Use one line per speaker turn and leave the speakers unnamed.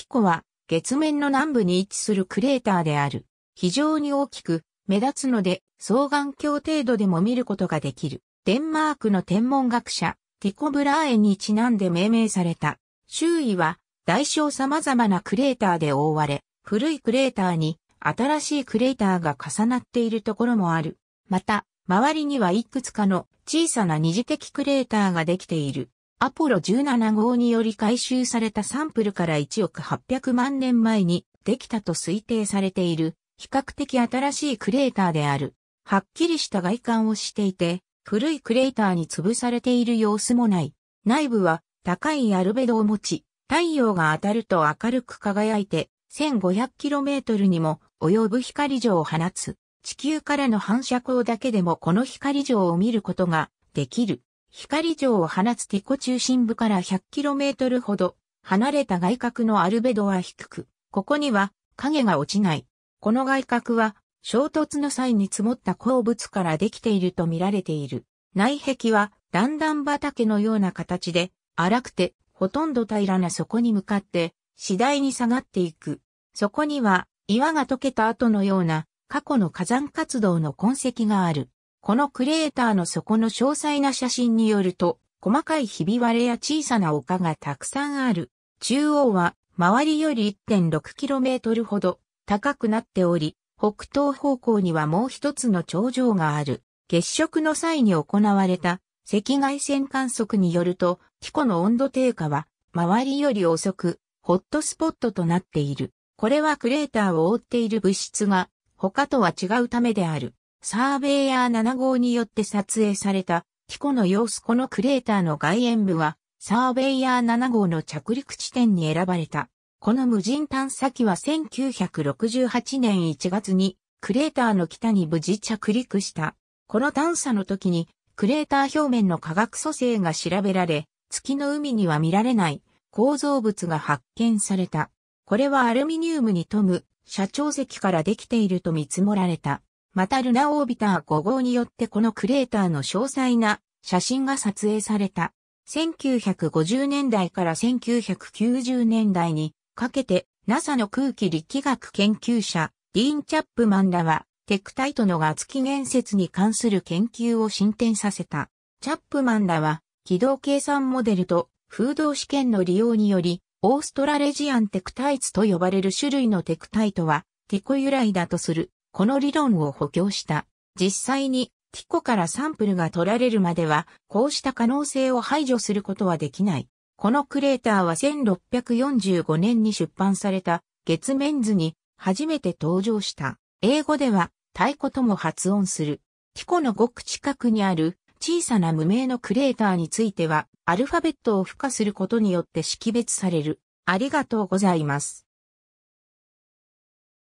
キ湖は月面の南部に位置するクレーターである。非常に大きく目立つので双眼鏡程度でも見ることができる。デンマークの天文学者ティコ・ブラーエにちなんで命名された。周囲は大小様々なクレーターで覆われ、古いクレーターに新しいクレーターが重なっているところもある。また、周りにはいくつかの小さな二次的クレーターができている。アポロ17号により回収されたサンプルから1億800万年前にできたと推定されている、比較的新しいクレーターである。はっきりした外観をしていて、古いクレーターに潰されている様子もない。内部は高いアルベドを持ち、太陽が当たると明るく輝いて、1500km にも及ぶ光状を放つ。地球からの反射光だけでもこの光状を見ることができる。光城を放つテコ中心部から 100km ほど離れた外角のアルベドは低く、ここには影が落ちない。この外角は衝突の際に積もった鉱物からできていると見られている。内壁は段々畑のような形で荒くてほとんど平らな底に向かって次第に下がっていく。そこには岩が溶けた後のような過去の火山活動の痕跡がある。このクレーターの底の詳細な写真によると、細かいひび割れや小さな丘がたくさんある。中央は周りより 1.6km ほど高くなっており、北東方向にはもう一つの頂上がある。月食の際に行われた赤外線観測によると、気候の温度低下は周りより遅く、ホットスポットとなっている。これはクレーターを覆っている物質が他とは違うためである。サーベイヤー7号によって撮影された、キコの様子このクレーターの外縁部は、サーベイヤー7号の着陸地点に選ばれた。この無人探査機は1968年1月にクレーターの北に無事着陸した。この探査の時にクレーター表面の化学組成が調べられ、月の海には見られない構造物が発見された。これはアルミニウムに富む社長席からできていると見積もられた。またルナオービター5号によってこのクレーターの詳細な写真が撮影された。1950年代から1990年代にかけて NASA の空気力学研究者ディーン・チャップマンらはテクタイトの月キ。源説に関する研究を進展させた。チャップマンらは軌道計算モデルと風洞試験の利用によりオーストラレジアンテクタイツと呼ばれる種類のテクタイトはティコ由来だとするこの理論を補強した。実際にティコからサンプルが取られるまでは、こうした可能性を排除することはできない。このクレーターは1645年に出版された月面図に初めて登場した。英語では太鼓とも発音する。ティコのごく近くにある小さな無名のクレーターについては、アルファベットを付加することによって識別される。ありがとうございます。